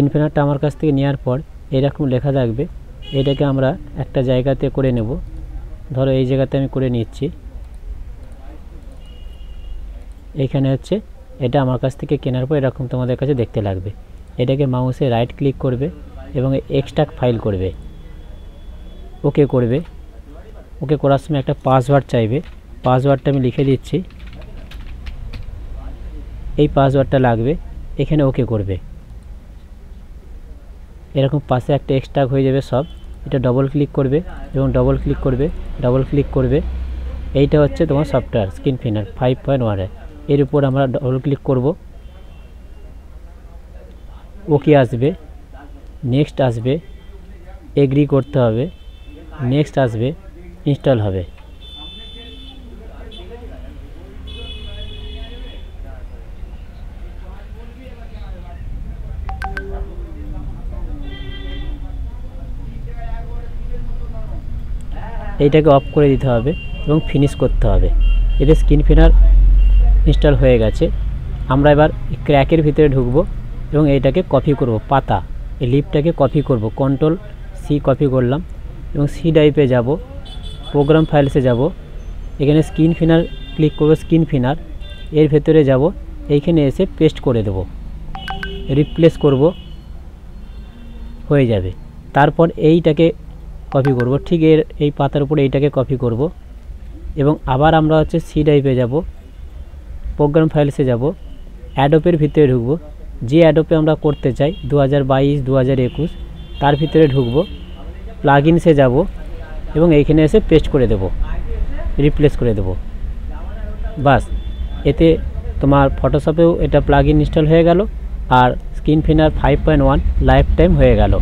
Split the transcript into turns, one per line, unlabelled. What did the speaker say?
স্ক্রিনপেনারটা আমার কাছ থেকে নেওয়ার পর এরকম লেখা থাকবে এটাকে আমরা একটা জায়গাতে করে নেব ধরো এই জায়গাতে আমি করে নিচ্ছি এখানে হচ্ছে এটা আমার কাছ থেকে কেনার পর এরকম তোমাদের কাছে দেখতে লাগবে এটাকে মাউসে রাইট ক্লিক করবে এবং এক্সট্রাক ফাইল করবে ওকে করবে ওকে করার সময় একটা পাসওয়ার্ড চাইবে পাসওয়ার্ডটা আমি লিখে দিচ্ছি এই পাসওয়ার্ডটা লাগবে এখানে ওকে করবে এরকম পাশে একটা এক্সট্রা হয়ে যাবে সব এটা ডবল ক্লিক করবে এবং ডবল ক্লিক করবে ডবল ক্লিক করবে এইটা হচ্ছে তোমার software screen finer five point ওয়ানে এর উপর আমরা ডবল ক্লিক করব ওকে আসবে নেক্সট আসবে এগ্রি করতে হবে নেক্সট আসবে ইনস্টল হবে এইটাকে অফ করে দিতে হবে এবং ফিনিশ করতে হবে এতে স্ক্রিন ফিনার ইনস্টল হয়ে গেছে আমরা এবার ক্র্যাকের ভিতরে ঢুকব এবং এইটাকে কপি করব পাতা এই লিপটাকে কপি করব কন্ট্রোল সি কপি করলাম এবং সি ডাইপে যাব প্রোগ্রাম ফাইলসে যাব এখানে স্ক্রিন ফিনার ক্লিক করব স্ক্রিন ফিনার এর ভেতরে যাব এইখানে এসে পেস্ট করে দেব রিপ্লেস করব হয়ে যাবে তারপর এইটাকে কপি করব ঠিক এর এই পাতার উপরে এইটাকে কপি করব এবং আবার আমরা হচ্ছে সি ড্রাইভে যাব প্রোগ্রাম ফাইলসে যাব অ্যাডোপের ভিতরে ঢুকব যে অ্যাডোপে আমরা করতে চাই দু হাজার বাইশ দু হাজার একুশ তার ভিতরে ঢুকব প্লাগ ইনসে যাব এবং এইখানে এসে পেস্ট করে দেব রিপ্লেস করে দেব বাস এতে তোমার ফটোশপেও এটা প্লাগ ইনস্টল হয়ে গেল আর screen finer five point one life time হয়ে গেল